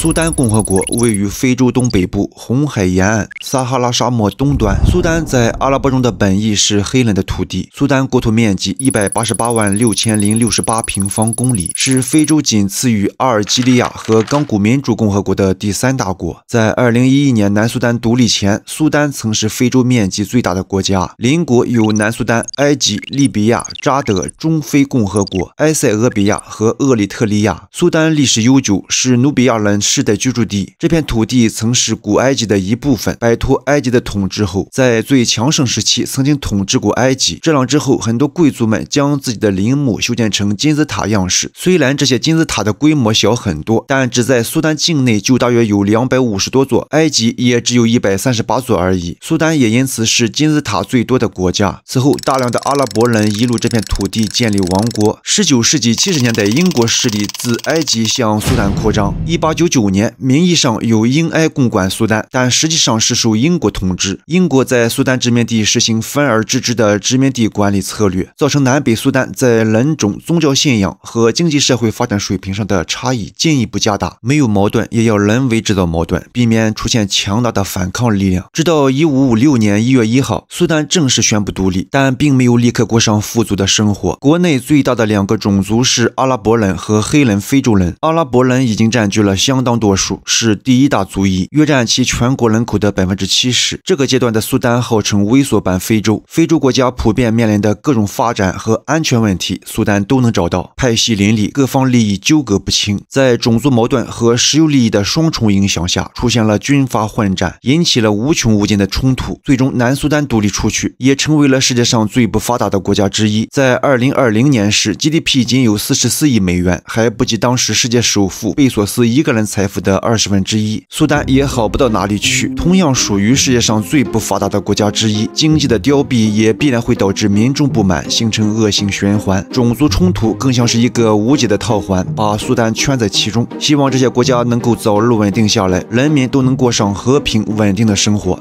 苏丹共和国位于非洲东北部红海沿岸、撒哈拉沙漠东端。苏丹在阿拉伯中的本意是“黑人的土地”。苏丹国土面积一百八十八万六千零六十八平方公里，是非洲仅次于阿尔及利亚和刚果民主共和国的第三大国。在二零一一年南苏丹独立前，苏丹曾是非洲面积最大的国家。邻国有南苏丹、埃及、利比亚、扎德、中非共和国、埃塞俄比亚和厄立特里亚。苏丹历史悠久，是努比亚人。世代居住地，这片土地曾是古埃及的一部分。摆脱埃及的统治后，在最强盛时期曾经统治过埃及。这样之后，很多贵族们将自己的陵墓修建成金字塔样式。虽然这些金字塔的规模小很多，但只在苏丹境内就大约有两百五十多座，埃及也只有一百三十八座而已。苏丹也因此是金字塔最多的国家。此后，大量的阿拉伯人移入这片土地，建立王国。十九世纪七十年代，英国势力自埃及向苏丹扩张。一八九九。九年，名义上有英埃共管苏丹，但实际上是受英国统治。英国在苏丹殖民地实行分而治之的殖民地管理策略，造成南北苏丹在人种、宗教信仰和经济社会发展水平上的差异进一步加大。没有矛盾，也要人为制造矛盾，避免出现强大的反抗力量。直到1556年1月1号，苏丹正式宣布独立，但并没有立刻过上富足的生活。国内最大的两个种族是阿拉伯人和黑人非洲人。阿拉伯人已经占据了相当。当多数是第一大族裔，约占其全国人口的百分之七十。这个阶段的苏丹号称“微缩版非洲”，非洲国家普遍面临的各种发展和安全问题，苏丹都能找到。派系林立，各方利益纠葛不清，在种族矛盾和石油利益的双重影响下，出现了军阀混战，引起了无穷无尽的冲突。最终，南苏丹独立出去，也成为了世界上最不发达的国家之一。在二零二零年时，GDP 仅有四十四亿美元，还不及当时世界首富贝索斯一个人。财富的二十分之一，苏丹也好不到哪里去，同样属于世界上最不发达的国家之一，经济的凋敝也必然会导致民众不满，形成恶性循环。种族冲突更像是一个无解的套环，把苏丹圈在其中。希望这些国家能够早日稳定下来，人民都能过上和平稳定的生活。